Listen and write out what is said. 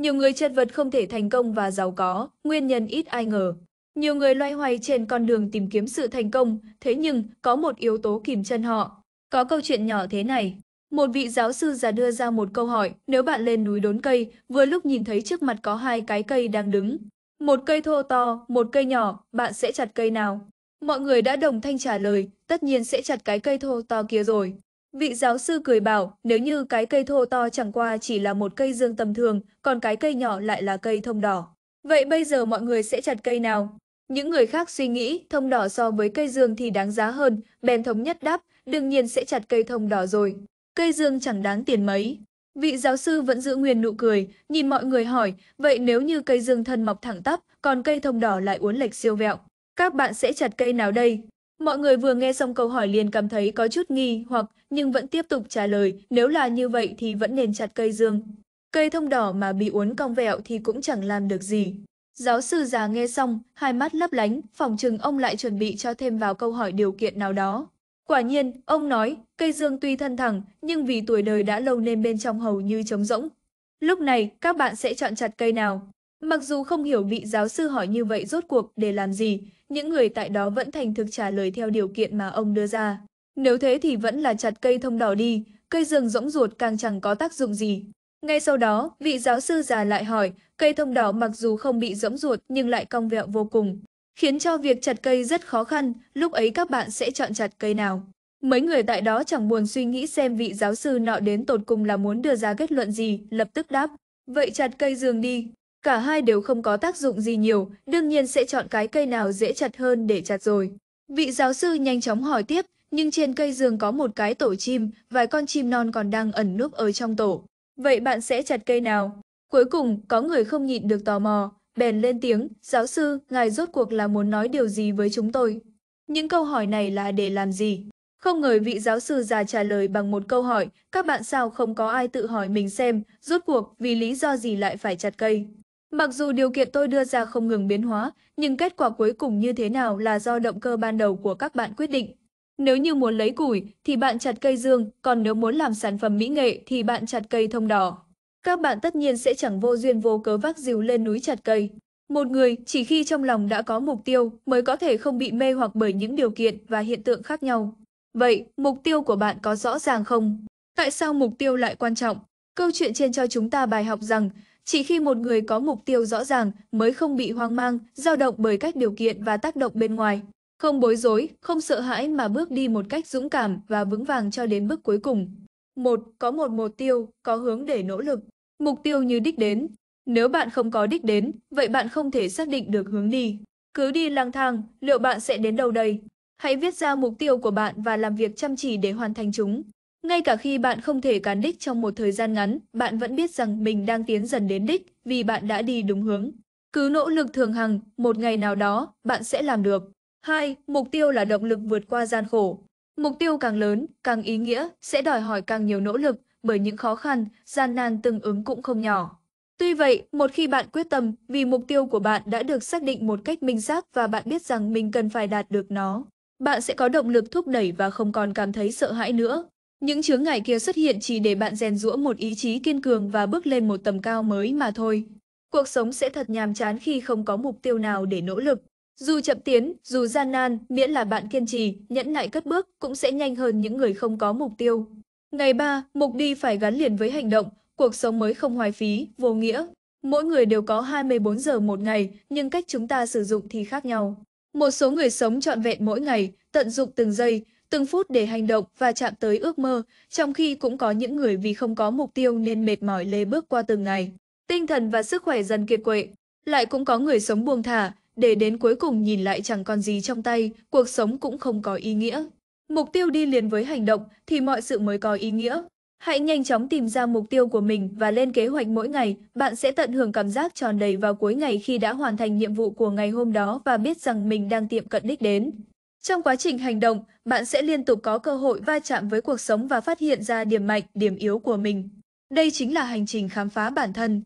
Nhiều người chật vật không thể thành công và giàu có, nguyên nhân ít ai ngờ. Nhiều người loay hoay trên con đường tìm kiếm sự thành công, thế nhưng có một yếu tố kìm chân họ. Có câu chuyện nhỏ thế này. Một vị giáo sư già đưa ra một câu hỏi, nếu bạn lên núi đốn cây, vừa lúc nhìn thấy trước mặt có hai cái cây đang đứng. Một cây thô to, một cây nhỏ, bạn sẽ chặt cây nào? Mọi người đã đồng thanh trả lời, tất nhiên sẽ chặt cái cây thô to kia rồi. Vị giáo sư cười bảo, nếu như cái cây thô to chẳng qua chỉ là một cây dương tầm thường, còn cái cây nhỏ lại là cây thông đỏ. Vậy bây giờ mọi người sẽ chặt cây nào? Những người khác suy nghĩ, thông đỏ so với cây dương thì đáng giá hơn, bèn thống nhất đáp, đương nhiên sẽ chặt cây thông đỏ rồi. Cây dương chẳng đáng tiền mấy. Vị giáo sư vẫn giữ nguyên nụ cười, nhìn mọi người hỏi, vậy nếu như cây dương thân mọc thẳng tắp, còn cây thông đỏ lại uốn lệch siêu vẹo, các bạn sẽ chặt cây nào đây? Mọi người vừa nghe xong câu hỏi liền cảm thấy có chút nghi hoặc nhưng vẫn tiếp tục trả lời, nếu là như vậy thì vẫn nên chặt cây dương. Cây thông đỏ mà bị uốn cong vẹo thì cũng chẳng làm được gì. Giáo sư già nghe xong, hai mắt lấp lánh, phòng chừng ông lại chuẩn bị cho thêm vào câu hỏi điều kiện nào đó. Quả nhiên, ông nói, cây dương tuy thân thẳng, nhưng vì tuổi đời đã lâu nên bên trong hầu như trống rỗng. Lúc này, các bạn sẽ chọn chặt cây nào? Mặc dù không hiểu vị giáo sư hỏi như vậy rốt cuộc để làm gì, những người tại đó vẫn thành thực trả lời theo điều kiện mà ông đưa ra. Nếu thế thì vẫn là chặt cây thông đỏ đi, cây rừng rỗng ruột càng chẳng có tác dụng gì. Ngay sau đó, vị giáo sư già lại hỏi, cây thông đỏ mặc dù không bị rỗng ruột nhưng lại cong vẹo vô cùng, khiến cho việc chặt cây rất khó khăn, lúc ấy các bạn sẽ chọn chặt cây nào. Mấy người tại đó chẳng buồn suy nghĩ xem vị giáo sư nọ đến tột cùng là muốn đưa ra kết luận gì, lập tức đáp, vậy chặt cây giường đi. Cả hai đều không có tác dụng gì nhiều, đương nhiên sẽ chọn cái cây nào dễ chặt hơn để chặt rồi. Vị giáo sư nhanh chóng hỏi tiếp, nhưng trên cây giường có một cái tổ chim, vài con chim non còn đang ẩn núp ở trong tổ. Vậy bạn sẽ chặt cây nào? Cuối cùng, có người không nhịn được tò mò, bèn lên tiếng, giáo sư, ngài rốt cuộc là muốn nói điều gì với chúng tôi? Những câu hỏi này là để làm gì? Không ngờ vị giáo sư già trả lời bằng một câu hỏi, các bạn sao không có ai tự hỏi mình xem, rốt cuộc vì lý do gì lại phải chặt cây? Mặc dù điều kiện tôi đưa ra không ngừng biến hóa, nhưng kết quả cuối cùng như thế nào là do động cơ ban đầu của các bạn quyết định. Nếu như muốn lấy củi thì bạn chặt cây dương, còn nếu muốn làm sản phẩm mỹ nghệ thì bạn chặt cây thông đỏ. Các bạn tất nhiên sẽ chẳng vô duyên vô cớ vác dìu lên núi chặt cây. Một người chỉ khi trong lòng đã có mục tiêu mới có thể không bị mê hoặc bởi những điều kiện và hiện tượng khác nhau. Vậy, mục tiêu của bạn có rõ ràng không? Tại sao mục tiêu lại quan trọng? Câu chuyện trên cho chúng ta bài học rằng chỉ khi một người có mục tiêu rõ ràng mới không bị hoang mang, dao động bởi các điều kiện và tác động bên ngoài. Không bối rối, không sợ hãi mà bước đi một cách dũng cảm và vững vàng cho đến bước cuối cùng. Một, Có một mục tiêu, có hướng để nỗ lực. Mục tiêu như đích đến. Nếu bạn không có đích đến, vậy bạn không thể xác định được hướng đi. Cứ đi lang thang, liệu bạn sẽ đến đâu đây? Hãy viết ra mục tiêu của bạn và làm việc chăm chỉ để hoàn thành chúng. Ngay cả khi bạn không thể cán đích trong một thời gian ngắn, bạn vẫn biết rằng mình đang tiến dần đến đích vì bạn đã đi đúng hướng. Cứ nỗ lực thường hằng, một ngày nào đó, bạn sẽ làm được. 2. Mục tiêu là động lực vượt qua gian khổ. Mục tiêu càng lớn, càng ý nghĩa, sẽ đòi hỏi càng nhiều nỗ lực, bởi những khó khăn, gian nan tương ứng cũng không nhỏ. Tuy vậy, một khi bạn quyết tâm, vì mục tiêu của bạn đã được xác định một cách minh xác và bạn biết rằng mình cần phải đạt được nó, bạn sẽ có động lực thúc đẩy và không còn cảm thấy sợ hãi nữa. Những chướng ngại kia xuất hiện chỉ để bạn rèn rũa một ý chí kiên cường và bước lên một tầm cao mới mà thôi. Cuộc sống sẽ thật nhàm chán khi không có mục tiêu nào để nỗ lực. Dù chậm tiến, dù gian nan, miễn là bạn kiên trì, nhẫn nại cất bước cũng sẽ nhanh hơn những người không có mục tiêu. Ngày 3, mục đi phải gắn liền với hành động, cuộc sống mới không hoài phí, vô nghĩa. Mỗi người đều có 24 giờ một ngày, nhưng cách chúng ta sử dụng thì khác nhau. Một số người sống trọn vẹn mỗi ngày, tận dụng từng giây, từng phút để hành động và chạm tới ước mơ, trong khi cũng có những người vì không có mục tiêu nên mệt mỏi lê bước qua từng ngày. Tinh thần và sức khỏe dần kiệt quệ, lại cũng có người sống buông thả, để đến cuối cùng nhìn lại chẳng còn gì trong tay, cuộc sống cũng không có ý nghĩa. Mục tiêu đi liền với hành động thì mọi sự mới có ý nghĩa. Hãy nhanh chóng tìm ra mục tiêu của mình và lên kế hoạch mỗi ngày, bạn sẽ tận hưởng cảm giác tròn đầy vào cuối ngày khi đã hoàn thành nhiệm vụ của ngày hôm đó và biết rằng mình đang tiệm cận đích đến. Trong quá trình hành động, bạn sẽ liên tục có cơ hội va chạm với cuộc sống và phát hiện ra điểm mạnh, điểm yếu của mình. Đây chính là hành trình khám phá bản thân.